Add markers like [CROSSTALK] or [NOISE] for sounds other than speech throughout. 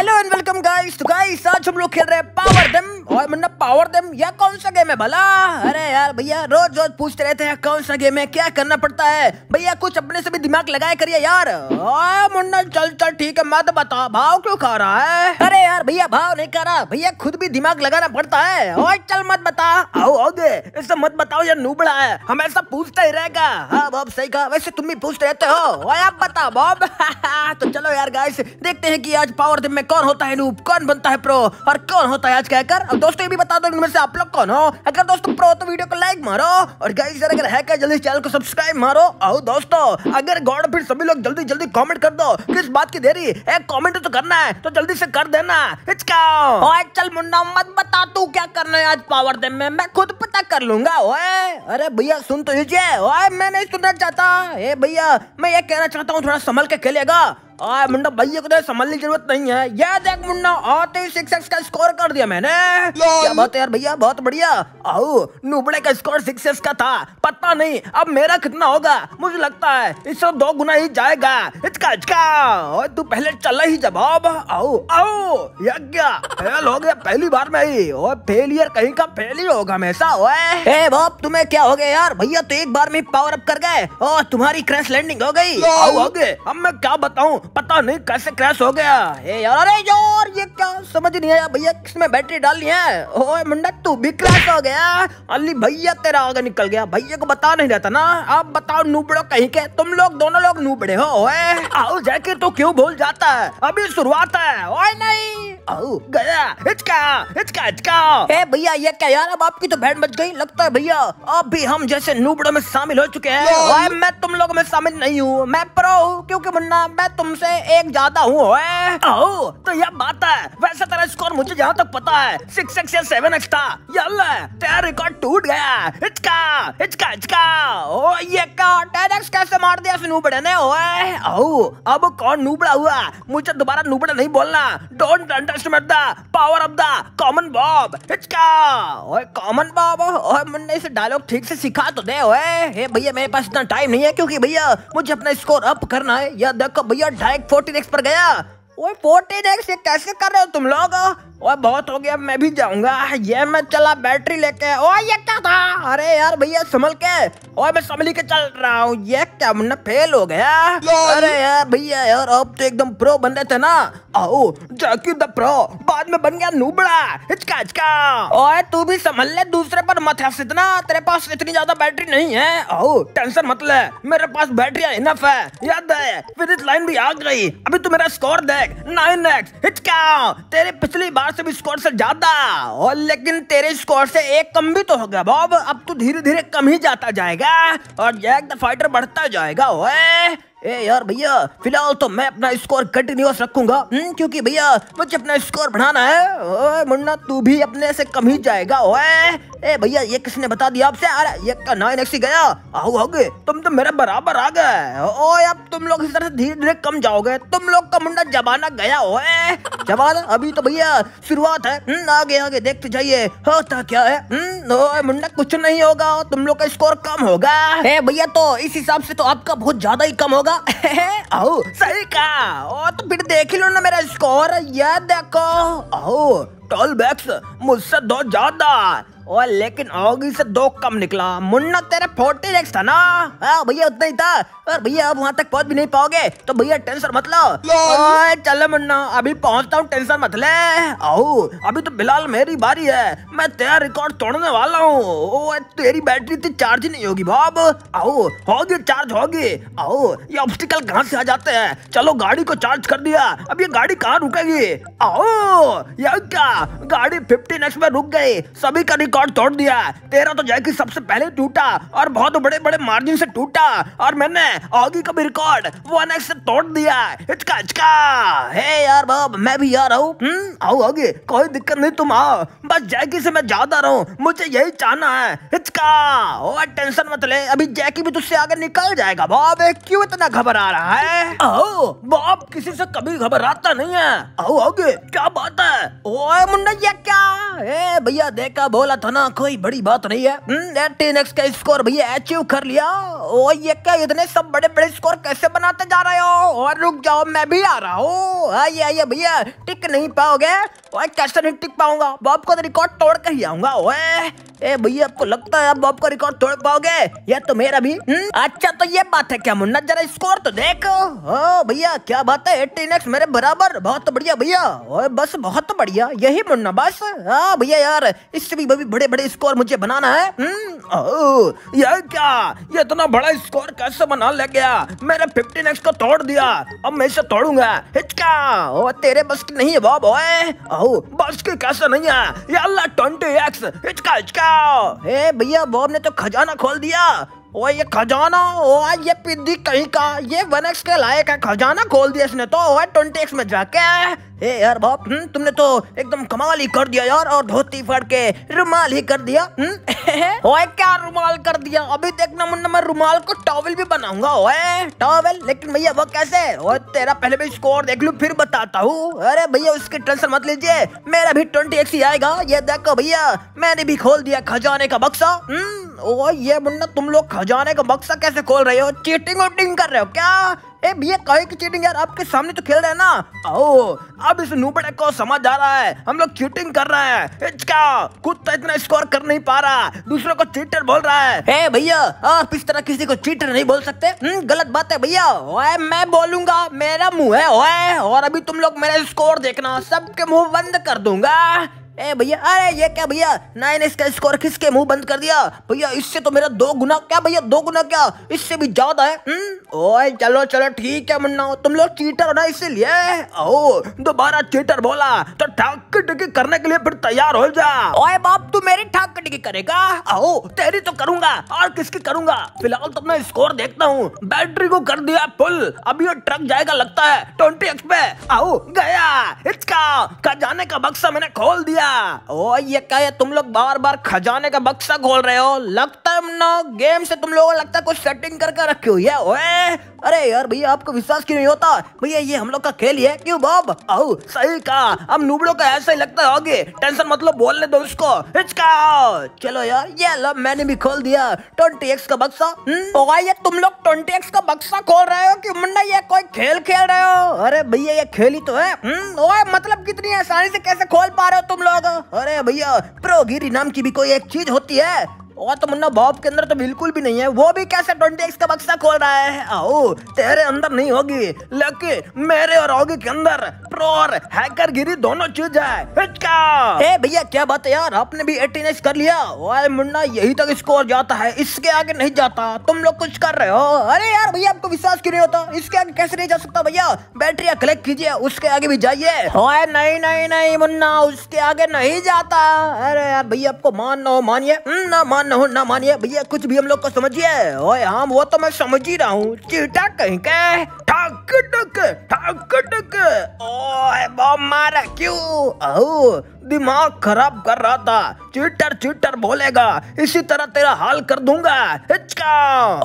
Hello and welcome guys. Guys तो guys आज हम लोग खेल रहे हैं पावर देम और मतलब पावर देम यह कौन सा गेम है भला अरे यार भैया रोज रोज पूछते रहते हैं कौन सा गेम है क्या करना पड़ता है भैया कुछ अपने से भी दिमाग लगाया करिए यार हाँ, मुन्ना चल चल ठीक है मत बता भाव क्यों खा रहा है अरे यार भैया भाव नहीं खा रहा भैया खुद भी दिमाग लगाना पड़ता है और चल मत बता आओ आओ दे इससे मत बताओ यार नूबड़ा है हमेशा पूछता ही रहेगा हाँ बॉब सही कहा वैसे तुम भी पूछते रहते हो आप बताओ बॉब तो चलो यार गाइस देखते हैं कि आज पावर देम में कौन होता है नूब कौन बनता है प्रो और कौन होता है आज हैकर अब दोस्तों ये भी बता दो इनमें से आप लोग कौन हो अगर दोस्तों प्रो तो वीडियो को लाइक मारो और गाइस अगर हैकर जल्दी चैनल को सब्सक्राइब मारो आओ दोस्तों अगर गॉड फिर सभी लोग जल्दी जल्दी कॉमेंट कर दो किस बात की देरी एक कॉमेंट तो करना है तो जल्दी से कर देना ओए चल मुन्ना मत बता तू क्या करना है आज पावर दे में मैं खुद पता कर लूंगा ओए अरे भैया सुन तो लीजिए ओए मैं नहीं सुनना चाहता ए भैया मैं ये कहना चाहता हूँ थोड़ा संभल के खेलेगा आ मुंडा भैया एक तो संभालने की जरूरत नहीं है ये देख मुंडा आते ही सिक्स का स्कोर कर दिया मैंने क्या बात है यार भैया बहुत बढ़िया आओ नूबड़े का स्कोर सिक्स का था पता नहीं अब मेरा कितना होगा मुझे लगता है इससे दो गुना ही जाएगा इचका इचका और तू पहले चला ही जवाब आओ आओ यज्ञ फेल हो गया पहली बार में ही और फेलियर कहीं का फेल ही होगा हमेशा ओए बाप तुम्हें क्या हो गया यार भैया तो एक बार में पावर अप कर गए और तुम्हारी क्रैश लैंडिंग हो गई आओ हो गए अब मैं क्या बताऊँ पता नहीं कैसे क्रैश हो गया ए यार अरे यार ये क्या समझ नहीं आया भैया किसमें बैटरी डाली है ओए मुंडा तू भी क्रैश हो गया अली भैया तेरा आगे निकल गया भैया को बता नहीं रहता ना अब बताओ नूबड़ो कहीं के तुम लोग दोनों लोग नूबड़े हो ओए आओ जाके तो क्यों भूल जाता है अभी शुरुआत है ओए नहीं गया हिचका हिचका हिचका ए भैया ये क्या यार अब आपकी तो भेड़ मच गई लगता है भैया अब भी हम जैसे नूबड़ों में शामिल हो चुके हैं मैं तुम लोगों में शामिल नहीं हूँ मैं प्रो हूँ क्योंकि मुन्ना मैं तुमसे एक ज्यादा हूँ तो यह बात है वैसे तेरा स्कोर मुझे जहाँ तक पता है सिक्स एक्स या सेवन एक्स था यल्ला तेरा रिकॉर्ड टूट गया हिचका हिचका हिचका ओ ये क्या टेन एक्स कैसे मार दिया इस नूबड़े ने ओए अब कौन नूबड़ा हुआ मुझे दोबारा नूबड़ा नहीं बोलना don't under estimate the power of the common bob हिचका ओए कॉमन बॉब ओए मुन्ने इसे डायलॉग ठीक से सिखा तो दे ओए हे भैया मेरे पास इतना टाइम नहीं है क्योंकि भैया मुझे अपना स्कोर अप करना है या देखो भैया डायरेक्ट 14x पर गया ओए 14x ये कैसे कर रहे हो तुम लोग ओए बहुत हो गया मैं भी जाऊंगा ये मैं चला बैटरी लेके ओए ये क्या था अरे यार भैया संभल के और मैं संभली के चल रहा हूँ ये क्या मुन्ने फेल हो गया अरे यार भैया यार अब तो एकदम प्रो बन रहे थे ना आओ जाकी द प्रो बाद में बन गया नूबड़ा हिचका हिचका ओए तू भी संभल ले दूसरे पर मत हंस इतना तेरे पास इतनी ज्यादा बैटरी नहीं है आओ टेंशन मत ले मेरे पास बैटरी इनफ है याद है फिर लाइन भी आ गई अभी तू मेरा स्कोर देख नाइन एक्स हिचका तेरी पिछली बार हजार से भी स्कोर से ज्यादा और लेकिन तेरे स्कोर से एक कम भी तो हो गया बॉब अब तू तो धीरे धीरे कम ही जाता जाएगा और जैक द फाइटर बढ़ता जाएगा ओए ए यार भैया फिलहाल तो मैं अपना स्कोर कंटिन्यूस रखूंगा हम्म, क्योंकि भैया मुझे अपना स्कोर बढ़ाना है ओए मुन्ना तू भी अपने से कम ही जाएगा ओए ए भैया ये किसने बता दिया आपसे अरे ये का नाइन एक्सी गया आओ आगे तुम तो मेरे बराबर आ गए ओए अब तुम लोग इस तरह से धीरे धीरे कम जाओगे तुम लोग का मुंडा जमाना गया ओए जमाना अभी तो भैया शुरुआत है हम्म, आगे आगे देखते जाइए होता क्या है मुंडा हम्म, मुन्ना कुछ नहीं होगा तुम लोग का स्कोर कम होगा भैया तो इस हिसाब से तो आपका बहुत ज्यादा ही कम होगा होगा आओ [LAUGHS] सही कहा ओ तो फिर देख लो ना मेरा स्कोर ये देखो आओ टॉल बैक्स मुझसे दो ज्यादा और लेकिन औगी से दो कम निकला मुन्ना तेरे फोर्टी एक्स था ना हाँ भैया उतना ही था और भैया अब वहाँ तक पहुँच भी नहीं पाओगे तो भैया टेंशन मत लो चलो मुन्ना अभी पहुँचता हूँ टेंशन मत ले आओ अभी तो बिलाल मेरी बारी है मैं तेरा रिकॉर्ड तोड़ने वाला हूँ तेरी बैटरी तो चार्ज नहीं होगी बाब आओ होगी चार्ज होगी आओ ये ऑब्स्टिकल कहाँ से आ जाते हैं चलो गाड़ी को चार्ज कर दिया अब ये गाड़ी कहाँ रुकेगी आओ यार क्या गाड़ी फिफ्टी नेक्स्ट में रुक गई सभी का रिकॉर्ड रिकॉर्ड तोड़ दिया तेरा तो जैकी सबसे पहले टूटा और बहुत बड़े बड़े मार्जिन से टूटा और मैंने ऑगी का भी रिकॉर्ड वन एक्स से तोड़ दिया इचका इचका हे यार बाब मैं भी यार आऊ हम्म, आओ ऑगी कोई दिक्कत नहीं तुम आओ बस जैकी से मैं ज्यादा रहूं मुझे यही चाहना है इचका ओ टेंशन मत ले अभी जैकी भी तुझसे आगे निकल जाएगा बाब क्यों इतना घबरा रहा है आओ बॉब किसी से कभी घबराता नहीं है आओ ऑगी क्या बात है ओए मुन्ना ये क्या ए भैया देखा बोला था होना कोई बड़ी बात नहीं है एटीन हम्म, एक्स का स्कोर भैया अचीव कर लिया ओ ये क्या इतने सब बड़े बड़े स्कोर कैसे बनाते जा रहे हो और रुक जाओ मैं भी आ रहा हूँ आइए आइए भैया टिक नहीं पाओगे और कैसे नहीं टिक पाऊंगा बाप का तो रिकॉर्ड तोड़ कर ही आऊंगा ओए ए भैया आपको लगता है अब का रिकॉर्ड तोड़ पाओगे या तो मेरा भी हुँ? हम्म, अच्छा तो ये बात है क्या मुन्ना जरा स्कोर तो देखो ओ भैया क्या बात है एटीन एक्स मेरे बराबर बहुत बढ़िया भैया बस बहुत बढ़िया यही मुन्ना बस हाँ भैया यार इससे भी बड़ी बड़े बड़े स्कोर मुझे बनाना है हम्म, यह क्या ये इतना बड़ा स्कोर कैसे बना ले गया मेरे फिफ्टीन एक्स को तोड़ दिया अब मैं इसे तोड़ूंगा हिचका ओ तेरे बस की नहीं है बॉब ओ बस की कैसे नहीं है ये अल्लाह ट्वेंटी एक्स हिचका हिचका हे भैया बॉब ने तो खजाना खोल दिया ओ ये खजाना ओ ये पिद्दी कहीं का ये वन एक्स के लायक है खजाना खोल दिया इसने तो ट्वेंटी एक्स में जाके ए यार बाप हम्म, तुमने तो एकदम कमाल ही कर दिया यार और धोती फाड़ के रुमाल ही कर दिया हम्म। [LAUGHS] ओए क्या रुमाल कर दिया अभी देखना मुन्ना मैं रुमाल को टॉवल भी बनाऊंगा ओए टॉवल लेकिन भैया वो कैसे ओए तेरा पहले भी स्कोर देख लू फिर बताता हूँ अरे भैया उसकी टेंशन मत लीजिए मेरा भी ट्वेंटी एक्स ही आएगा ये देखो भैया मैंने भी खोल दिया खजाने का बक्सा हम्म। ओ ये मुन्ना तुम लोग खजाने का बक्सा कैसे खोल रहे हो चीटिंग वीटिंग कर रहे हो क्या ए भैया कहे की चीटिंग यार आपके सामने तो खेल रहे हैं ना ओ अब इस नूबड़े को समझ आ रहा है हम लोग चीटिंग कर रहे हैं क्या खुद तो इतना स्कोर कर नहीं पा रहा दूसरों को चीटर बोल रहा है ए भैया आप इस तरह किसी को चीटर नहीं बोल सकते न, हम्म, गलत बात है भैया ओए मैं बोलूंगा मेरा मुंह है ओए और अभी तुम लोग मेरा स्कोर देखना सबके मुंह बंद कर दूंगा ए भैया अरे ये क्या भैया नाइन इसका स्कोर किसके मुंह बंद कर दिया भैया इससे तो मेरा दो गुना क्या भैया दो गुना क्या इससे भी ज्यादा है हम्म? ओए चलो चलो ठीक है मुन्ना तुम लोग चीटर हो ना इसीलिए ओ दोबारा चीटर बोला तो ठाक टिकी करने के लिए फिर तैयार हो जा ओए बाप तू मेरी ठाक टिकी करेगा आओ तेरी तो करूंगा और किसकी करूंगा फिलहाल तो मैं स्कोर देखता हूँ बैटरी को कर दिया फुल अभी ये ट्रक जाएगा लगता है ट्वेंटी एक्स पे आओ गया इसका जाने का बक्सा मैंने खोल दिया ओ ये क्या है तुम लोग बार बार खजाने का बक्सा खोल रहे हो लगता है ना गेम से तुम लोगों लगता है कुछ सेटिंग करके रखी हुई है ओए अरे यार भैया आपको विश्वास क्यों नहीं होता भैया ये हम लोग का खेल है क्यों बॉब आओ सही कहा अब नूबड़ो का ऐसा ही लगता है टेंशन मतलब बोलने दो उसको हिचका चलो यार ये लो मैंने भी खोल दिया ट्वेंटी एक्स का बक्सा हम्म? ओ ये तुम लोग ट्वेंटी एक्स का बक्सा खोल रहे हो कि मुन्ना ये कोई खेल खेल रहे हो अरे भैया ये खेल ही तो है हम्म? ओए मतलब कितनी आसानी से कैसे खोल पा रहे हो तुम लोग जाएगा अरे भैया प्रोगिरी नाम की भी कोई एक चीज होती है और तमन्ना तो बॉब के अंदर तो बिल्कुल भी नहीं है वो भी कैसे ट्वेंटी एक्स का बक्सा खोल रहा है आओ तेरे अंदर नहीं होगी लकी मेरे और होगी के अंदर प्रो और हैकर गिरी दोनों चीज है भैया क्या बात है यार आपने भी एटीन एक्स कर लिया वाय मुन्ना यही तक तो स्कोर जाता है इसके आगे नहीं जाता तुम लोग कुछ कर रहे हो अरे यार भैया आपको विश्वास क्यों नहीं होता इसके आगे कैसे नहीं जा सकता भैया बैटरिया कलेक्ट कीजिए उसके आगे भी जाइए नहीं नहीं नहीं मुन्ना उसके आगे नहीं जाता अरे यार भैया आपको मानना हो मानिए हम्म, ना मान न हो ना मानिए भैया कुछ भी हम लोग को समझिए ओए हाँ वो तो मैं समझ ही रहा हूँ चीटा कहीं के ठक टक ठक ओए बम मारा क्यों दिमाग खराब कर रहा था चीटर चीटर बोलेगा इसी तरह तेरा हाल कर दूंगा हिचका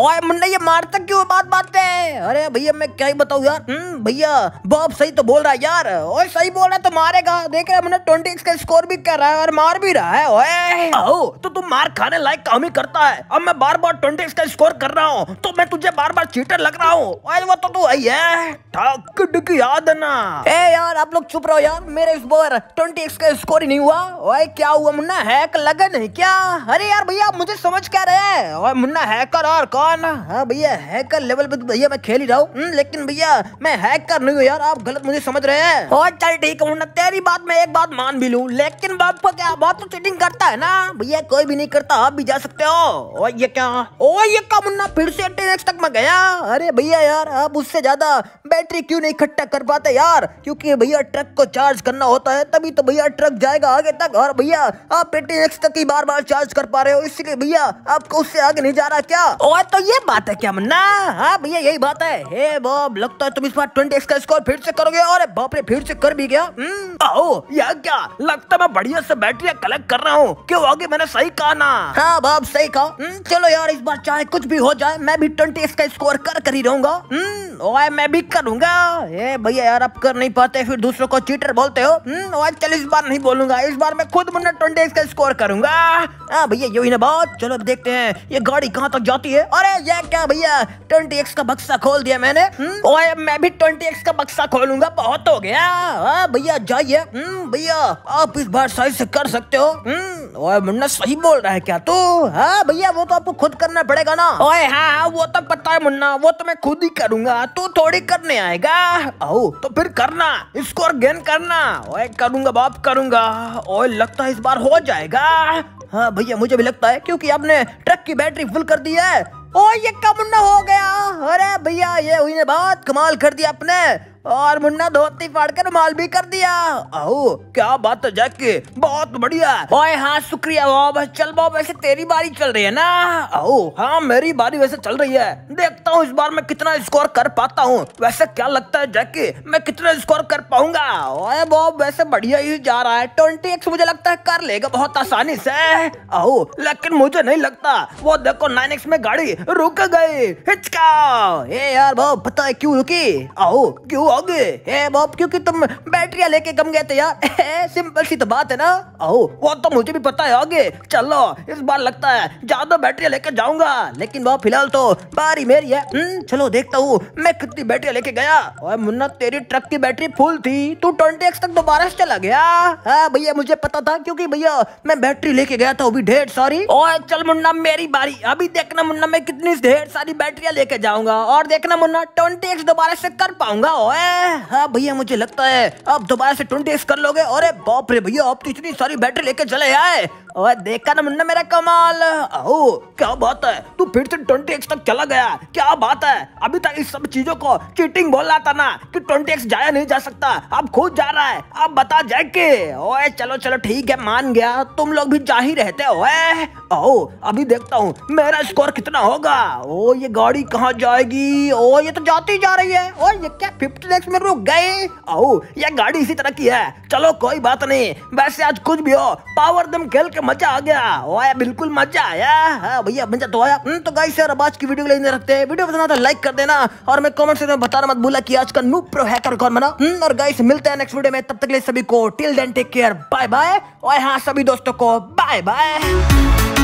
ओए मुन्ना ये मारता क्यों बात बात पे अरे भैया मैं क्या ही बताऊँ यार हम्म, भैया बॉब सही तो बोल रहा है यार ओए सही बोल रहा है तो मारेगा देख रहे है ट्वेंटी का स्कोर भी कर रहा है और मार भी रहा है ओए आओ तो तुम मार खाने लायक काम ही करता है अब मैं बार बार ट्वेंटी का स्कोर कर रहा हूँ तो मैं तुझे बार बार चीटर लग रहा हूँ वो तो तू आई है ठक याद ना ए यार आप लोग चुप रहो यार मेरे इस बार ट्वेंटी का स्कोर चोरी नहीं हुआ ओए क्या हुआ मुन्ना हैक लगा नहीं क्या अरे यार भैया आप मुझे समझ क्या रहे ओए मुन्ना हैकर और कौन हाँ भैया हैकर लेवल पे तो भैया मैं खेल ही रहा हूँ हम्म, लेकिन भैया मैं हैकर नहीं हूँ यार आप गलत मुझे समझ रहे हैं और चल ठीक है मुन्ना तेरी बात मैं एक बात मान भी लू लेकिन बाप क्या बात तो चीटिंग करता है ना भैया कोई भी नहीं करता आप भी जा सकते हो और ये क्या ओ ये क्या मुन्ना फिर से टेनेक्स तक मैं गया अरे भैया यार आप उससे ज्यादा बैटरी क्यों नहीं इकट्ठा कर पाते यार क्योंकि भैया ट्रक को चार्ज करना होता है तभी तो भैया ट्रक जाएगा आगे तक और भैया आप पेटी एक्स तक ही बार बार चार्ज कर पा रहे हो इसलिए भैया आपको उससे आगे नहीं जा रहा क्या और तो ये बात है क्या मन्ना हाँ भैया यही बात है हे बॉब लगता है तुम इस बार ट्वेंटी एक्स का स्कोर फिर से करोगे और बाप रे फिर से कर भी गया हम्म। आओ यह क्या लगता मैं बढ़िया से बैटरी कलेक्ट कर रहा हूँ क्यों आगे मैंने सही कहा ना हाँ बाप सही कहा हम्म, चलो यार इस बार चाहे कुछ भी हो जाए मैं भी ट्वेंटी का स्कोर कर कर ही रहूंगा हम्म, ओए मैं भी करूंगा भैया यार आप कर नहीं पाते फिर दूसरों को चीटर बोलते हो चल इस बार नहीं बोल बोलूंगा इस बार मैं खुद मुन्ना ट्वेंटी का स्कोर करूंगा हाँ भैया यही ना बात चलो देखते हैं ये गाड़ी कहाँ तक जाती है अरे ये क्या भैया ट्वेंटी का बक्सा खोल दिया मैंने हम्म, ओए मैं भी ट्वेंटी का बक्सा खोलूंगा बहुत हो गया हाँ भैया जाइए हम्म, भैया आप इस बार सही से कर सकते हो हम्म, ओए मुन्ना सही बोल रहा है क्या तू हाँ भैया वो तो आपको खुद करना पड़ेगा ना ओए हाँ हाँ वो तो पता है मुन्ना वो तो मैं खुद ही करूंगा तू थोड़ी करने आएगा आओ तो फिर करना स्कोर गेन करना ओए करूंगा बाप करूंगा ओए लगता है इस बार हो जाएगा हाँ भैया मुझे भी लगता है क्योंकि आपने ट्रक की बैटरी फुल कर दी है ओ ये कम हो गया अरे भैया ये हुई ने बात कमाल कर दिया आपने और मुन्ना धोती फाड़कर माल भी कर दिया आओ क्या बात है जैकी बहुत बढ़िया ओए हाँ शुक्रिया बॉब चल बॉब वैसे तेरी बारी चल रही है ना आओ हाँ मेरी बारी वैसे चल रही है देखता हूँ इस बार मैं कितना स्कोर कर पाता हूँ वैसे क्या लगता है जैकी मैं कितना स्कोर कर पाऊंगा ओए बॉब वैसे बढ़िया ही जा रहा है ट्वेंटी एक्स मुझे लगता है कर लेगा बहुत आसानी से आओ लेकिन मुझे नहीं लगता वो देखो नाइन एक्स में गाड़ी रुक गई हिचका ए यार बॉब पता है क्यूँ रुकी आओ क्यूँ होगे हे बाप क्योंकि तुम बैटरिया लेके कम गए थे यार [LAUGHS] ए, सिंपल सी तो बात है ना आओ वो तो मुझे भी पता है आगे चलो इस बार लगता है ज्यादा बैटरिया लेके जाऊंगा लेकिन बाप फिलहाल तो बारी मेरी है हम्म, चलो देखता हूँ मैं कितनी बैटरिया लेके गया और मुन्ना तेरी ट्रक की बैटरी फुल थी तू ट्वेंटी तक दोबारा से चला गया हाँ भैया मुझे पता था क्यूँकी भैया मैं बैटरी लेके गया था अभी ढेर सारी और चल मुन्ना मेरी बारी अभी देखना मुन्ना मैं कितनी ढेर सारी बैटरिया लेके जाऊंगा और देखना मुन्ना ट्वेंटी दोबारा से कर पाऊंगा ओए हाँ भैया मुझे लगता है आप दोबारा से ट्वेंटी कर लोगे अरे बाप रे भैया आप तो इतनी सारी बैटरी लेके चले आए और देखा ना मुन्ना मेरा कमाल ओ क्या बात है तू फिर से ट्वेंटी एक्स तक चला गया क्या बात है अभी तक इस सब चीजों को चीटिंग बोल रहा था ना कि ट्वेंटी एक्स जाया नहीं जा सकता अब खुद जा रहा है अब बता जाए के ओए चलो चलो ठीक है मान गया तुम लोग भी जा ही रहते हो आओ अभी देखता हूँ मेरा स्कोर कितना होगा ओ ये गाड़ी कहाँ जाएगी ओ ये तो जाती जा रही है ओ ये क्या फिफ्टी नेक्स्ट में रुक गए आओ ये गाड़ी इसी तरह की है चलो कोई बात नहीं वैसे आज कुछ भी हो पावर दम खेल के मजा आ गया ओए बिल्कुल मजा आया हाँ, भैया मजा तो आया हम्म, तो गाइस यार आज की वीडियो लेने रखते हैं वीडियो पसंद आता लाइक कर देना और मैं कमेंट सेक्शन में बताना मत भूला की आज का नू प्रो हैकर कौन बना हम्म, और गाइस मिलते हैं नेक्स्ट वीडियो में तब तक ले सभी को till then take care bye bye और हाँ सभी दोस्तों को बाय बाय